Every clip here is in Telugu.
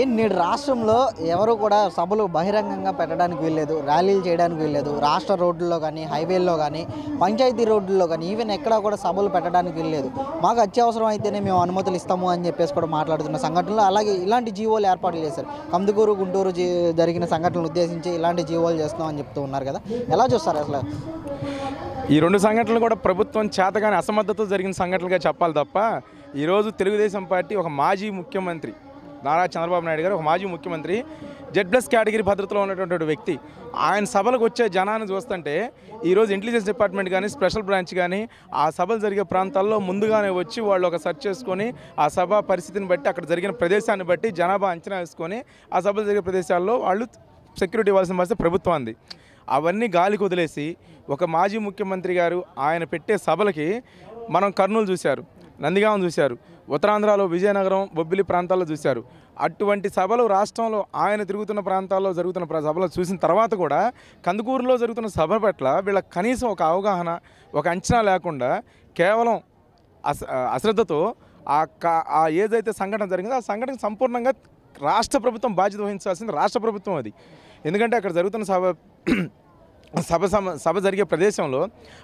ఏం నేడు రాష్ట్రంలో ఎవరు కూడా సభలు బహిరంగంగా పెట్టడానికి వీల్లేదు ర్యాలీలు చేయడానికి వీల్లేదు రాష్ట్ర రోడ్లలో కానీ హైవేల్లో కానీ పంచాయతీ రోడ్లలో కానీ ఈవెన్ ఎక్కడా కూడా సభలు పెట్టడానికి వీల్లేదు మాకు అత్యవసరం అయితేనే మేము అనుమతులు ఇస్తాము అని చెప్పేసి కూడా మాట్లాడుతున్న సంఘటనలు అలాగే ఇలాంటి జీవోలు ఏర్పాటు చేశారు కందుకూరు గుంటూరు జరిగిన సంఘటనలు ఉద్దేశించి ఇలాంటి జీవోలు చేస్తున్నాం అని చెప్తూ ఉన్నారు కదా ఎలా చూస్తారు అసలు ఈ రెండు సంఘటనలు కూడా ప్రభుత్వం చేతగానే అసమర్థతో జరిగిన సంఘటనలుగా చెప్పాలి తప్ప ఈరోజు తెలుగుదేశం పార్టీ ఒక మాజీ ముఖ్యమంత్రి నారా చంద్రబాబు నాయుడు గారు ఒక మాజీ ముఖ్యమంత్రి జెడ్ ప్లస్ కేటగిరీ భద్రతలో ఉన్నటువంటి వ్యక్తి ఆయన సభలకు వచ్చే జనాన్ని చూస్తుంటే ఈరోజు ఇంటెలిజెన్స్ డిపార్ట్మెంట్ కానీ స్పెషల్ బ్రాంచ్ కానీ ఆ సభలు జరిగే ప్రాంతాల్లో ముందుగానే వచ్చి వాళ్ళు ఒక సెర్చ్ చేసుకొని ఆ సభ పరిస్థితిని బట్టి అక్కడ జరిగిన ప్రదేశాన్ని బట్టి జనాభా అంచనా వేసుకొని ఆ సభలు జరిగే ప్రదేశాల్లో వాళ్ళు సెక్యూరిటీ ఇవ్వాల్సిన పరిస్థితి అంది అవన్నీ గాలికి వదిలేసి ఒక మాజీ ముఖ్యమంత్రి గారు ఆయన పెట్టే సభలకి మనం కర్నూలు చూశారు నందిగామం చూశారు ఉత్తరాంధ్రలో విజయనగరం బొబ్బిలి ప్రాంతాల్లో చూశారు అటువంటి సభలు రాష్ట్రంలో ఆయన తిరుగుతున్న ప్రాంతాల్లో జరుగుతున్న సభలు చూసిన తర్వాత కూడా కందుకూరులో జరుగుతున్న సభ పట్ల వీళ్ళ కనీసం ఒక అవగాహన ఒక అంచనా లేకుండా కేవలం అస అశ్రద్ధతో ఆ ఆ ఏదైతే సంఘటన జరిగిందో ఆ సంఘటన సంపూర్ణంగా రాష్ట్ర ప్రభుత్వం బాధ్యత వహించాల్సింది రాష్ట్ర ప్రభుత్వం అది ఎందుకంటే అక్కడ జరుగుతున్న సభ సభ సభ జరిగే ప్రదేశంలో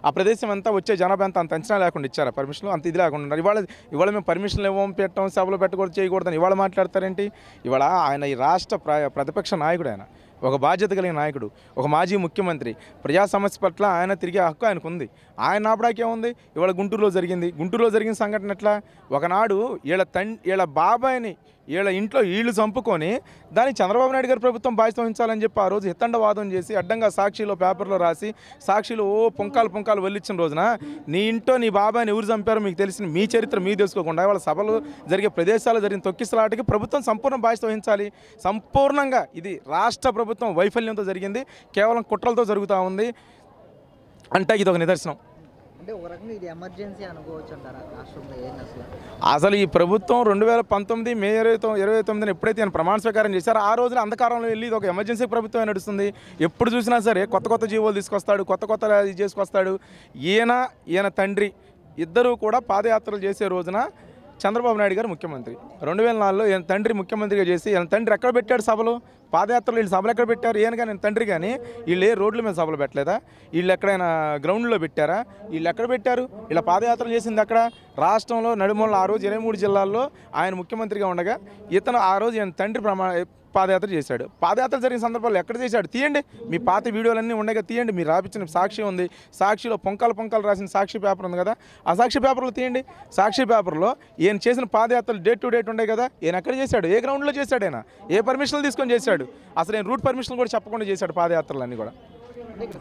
ఆ ప్రదేశం అంతా వచ్చే జనాభా అంతా అంత అంచనా లేకుండా ఇచ్చారు పర్మిషన్లు అంత ఇది లేకుండా ఇవాళ ఇవాళ మేము పర్మిషన్లు ఇవ్వం పెట్టడం సభలో పెట్టకూడదు చేయకూడదని ఇవాళ మాట్లాడతారేంటి ఇవాళ ఆయన ఈ రాష్ట్ర ప్రతిపక్ష నాయకుడు ఆయన ఒక బాధ్యత కలిగిన నాయకుడు ఒక మాజీ ముఖ్యమంత్రి ప్రజా సమస్య పట్ల ఆయన తిరిగే హక్కు ఆయనకు ఉంది ఆయన నాపడాకే ఉంది ఇవాళ గుంటూరులో జరిగింది గుంటూరులో జరిగిన సంఘటన ఎట్లా ఒకనాడు వీళ్ళ తండ్రి వీళ్ళ బాబాయ్ని వీళ్ళ ఇంట్లో వీళ్ళు చంపుకొని దాన్ని చంద్రబాబు నాయుడు గారి ప్రభుత్వం బాధ్యత వహించాలని చెప్పి ఆ రోజు హితండవాదం చేసి అడ్డంగా సాక్షిలో పేపర్లో రాసి సాక్షిలో ఓ పుంకాలు పుంకాలు వెళ్ళిచ్చిన రోజున నీ ఇంట్లో నీ బాబాయ్ని ఎవరు చంపారో మీకు తెలిసిన మీ చరిత్ర మీ తెలుసుకోకుండా వాళ్ళ సభలు జరిగే ప్రదేశాలు జరిగిన తొక్కిసలాటకి ప్రభుత్వం సంపూర్ణ బాధ్యత వహించాలి సంపూర్ణంగా ఇది రాష్ట్ర ప్రభుత్వం వైఫల్యంతో జరిగింది కేవలం కుట్రలతో జరుగుతూ ఉంది అంటే ఇది ఒక నిదర్శనం అంటే ఎమర్జెన్సీ అసలు ఈ ప్రభుత్వం రెండు వేల పంతొమ్మిది మే ఇరవై ఇరవై తొమ్మిదిని ఎప్పుడైతే ఆయన ప్రమాణ స్వీకారం చేశారో ఆ రోజున అంధకారంలో వెళ్ళి ఇది ఒక ఎమర్జెన్సీ ప్రభుత్వం నడుస్తుంది ఎప్పుడు చూసినా సరే కొత్త కొత్త జీవోలు తీసుకొస్తాడు కొత్త కొత్త ఇది చేసుకొస్తాడు ఈయన ఈయన తండ్రి ఇద్దరూ కూడా పాదయాత్రలు చేసే రోజున చంద్రబాబు నాయుడు గారు ముఖ్యమంత్రి రెండు వేల నాలుగులో ఈయన తండ్రి ముఖ్యమంత్రిగా చేసి ఈయన తండ్రి ఎక్కడ పెట్టాడు సభలో పాదయాత్రలు వీళ్ళు సభలు ఎక్కడ పెట్టారు ఏను కానీ తండ్రి కానీ వీళ్ళు ఏ రోడ్ల మీద సభలు పెట్టలేదా వీళ్ళు ఎక్కడైనా గ్రౌండ్లో పెట్టారా వీళ్ళు ఎక్కడ పెట్టారు వీళ్ళ పాదయాత్రలు చేసింది అక్కడ రాష్ట్రంలో నడుమూల ఆ రోజు ఇరవై జిల్లాల్లో ఆయన ముఖ్యమంత్రిగా ఉండగా ఇతను ఆ రోజు ఆయన తండ్రి ప్రమాణ పాదయాత్ర చేశాడు పాదయాత్ర జరిగిన సందర్భాల్లో ఎక్కడ చేశాడు తీయండి మీ పాత వీడియోలన్నీ ఉండగా తీయండి మీరు రాపించిన సాక్షి ఉంది సాక్షిలో పొంకాల పొంకాలు రాసిన సాక్షి పేపర్ ఉంది కదా ఆ సాక్షి పేపర్లో తీయండి సాక్షి పేపర్లో ఈయన చేసిన పాదయాత్రలు డేట్ టు డేట్ ఉండే కదా ఈయన ఎక్కడ చేశాడు ఏ గ్రౌండ్లో చేశాడు ఆయన ఏ పర్మిషన్లు తీసుకొని చేశాడు అసలు నేను రూట్ పర్మిషన్ కూడా చెప్పకుండా చేశాడు పాదయాత్రలన్నీ కూడా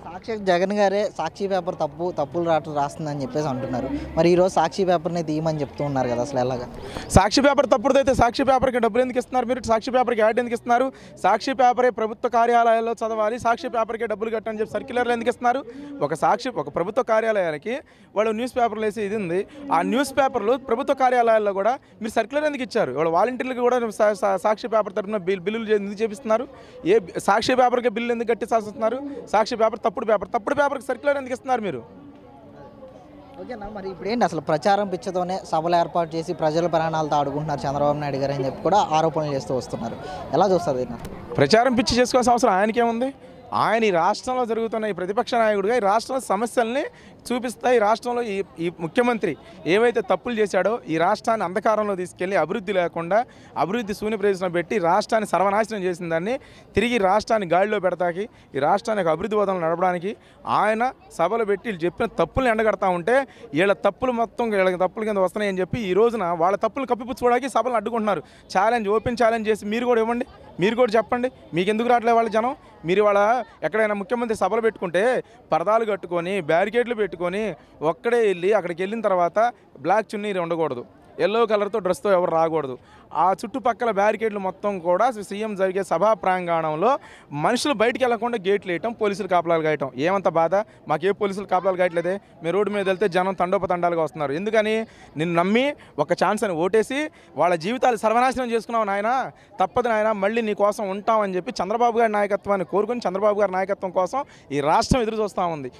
సాక్షి జగన్ గారే సాక్షి పేపర్ తప్పు తప్పులు రావడం రాస్తుందని చెప్పేసి అంటున్నారు మరి ఈరోజు సాక్షి పేపర్ని తీయమని చెప్తూ ఉన్నారు కదా అసలు ఎలాగా సాక్షి పేపర్ అయితే సాక్షి పేపర్కి డబ్బులు ఎందుకు ఇస్తున్నారు మీరు సాక్షి పేపర్కి యాడ్ ఎందుకు ఇస్తున్నారు సాక్షి పేపరే ప్రభుత్వ కార్యాలయాల్లో చదవాలి సాక్షి పేపర్కే డబ్బులు కట్టని చెప్పి సర్క్యులర్లు ఎందుకు ఇస్తున్నారు ఒక సాక్షి ఒక ప్రభుత్వ కార్యాలయానికి వాళ్ళు న్యూస్ పేపర్లు వేసి ఇది ఉంది ఆ న్యూస్ పేపర్లు ప్రభుత్వ కార్యాలయాల్లో కూడా మీరు సర్క్యులర్ ఎందుకు ఇచ్చారు వాళ్ళు వాలంటీర్లకు కూడా సాక్షి పేపర్ తరఫున బిల్లులు ఎందుకు చేపిస్తున్నారు ఏ సాక్షి పేపర్కి బిల్లు ఎందుకు కట్టి సాధిస్తున్నారు సాక్షి సాక్షి పేపర్ తప్పుడు పేపర్ తప్పుడు పేపర్కి సర్క్యులర్ ఎందుకు ఇస్తున్నారు మీరు ఓకేనా మరి ఇప్పుడు ఏంటి అసలు ప్రచారం పిచ్చతోనే సభలు ఏర్పాటు చేసి ప్రజల ప్రాణాలతో ఆడుకుంటున్నారు చంద్రబాబు నాయుడు గారు అని చెప్పి కూడా ఆరోపణలు చేస్తూ వస్తున్నారు ఎలా చూస్తారు ప్రచారం పిచ్చి చేసుకోవాల్సిన అవసరం ఆయనకేముంది ఆయన ఈ రాష్ట్రంలో జరుగుతున్న ఈ ప్రతిపక్ష నాయకుడుగా ఈ రాష్ట్రంలో సమస్యల్ని చూపిస్తా ఈ రాష్ట్రంలో ఈ ఈ ముఖ్యమంత్రి ఏవైతే తప్పులు చేశాడో ఈ రాష్ట్రాన్ని అంధకారంలో తీసుకెళ్లి అభివృద్ధి లేకుండా అభివృద్ధి శూన్య ప్రదేశం పెట్టి రాష్ట్రాన్ని సర్వనాశనం చేసిన దాన్ని తిరిగి రాష్ట్రాన్ని గాడిలో పెడతాకి ఈ రాష్ట్రానికి అభివృద్ధి వదలు నడపడానికి ఆయన సభలు పెట్టి చెప్పిన తప్పులు ఎండగడతా ఉంటే వీళ్ళ తప్పులు మొత్తం వీళ్ళ తప్పుల కింద వస్తున్నాయని చెప్పి ఈ రోజున వాళ్ళ తప్పులు కప్పిపుచ్చుకోవడానికి సభలు అడ్డుకుంటున్నారు ఛాలెంజ్ ఓపెన్ ఛాలెంజ్ చేసి మీరు కూడా ఇవ్వండి మీరు కూడా చెప్పండి మీకు ఎందుకు రావట్లేదు వాళ్ళ జనం మీరు ఇవాళ ఎక్కడైనా ముఖ్యమంత్రి సభలు పెట్టుకుంటే పరదాలు కట్టుకొని బ్యారికేడ్లు పెట్టుకొని ఒక్కడే వెళ్ళి అక్కడికి వెళ్ళిన తర్వాత బ్లాక్ చున్నీరు ఉండకూడదు ఎల్లో కలర్తో డ్రెస్తో ఎవరు రాకూడదు ఆ చుట్టుపక్కల బ్యారికేడ్లు మొత్తం కూడా సీఎం జరిగే సభా ప్రాంగణంలో మనుషులు బయటికి వెళ్లకుండా గేట్లు వేయటం పోలీసులు కాపలాలు గాయటం ఏమంత బాధ మాకే పోలీసులు కాపలాలు కాయట్లేదే మీరు రోడ్డు మీద వెళ్తే జనం తండోపతండాలుగా వస్తున్నారు ఎందుకని నిన్ను నమ్మి ఒక ఛాన్స్ అని ఓటేసి వాళ్ళ జీవితాలు సర్వనాశనం చేసుకున్నావు నాయన తప్పదు నాయన మళ్ళీ నీ కోసం ఉంటామని చెప్పి చంద్రబాబు గారి నాయకత్వాన్ని కోరుకుని చంద్రబాబు గారి నాయకత్వం కోసం ఈ రాష్ట్రం ఎదురు చూస్తూ ఉంది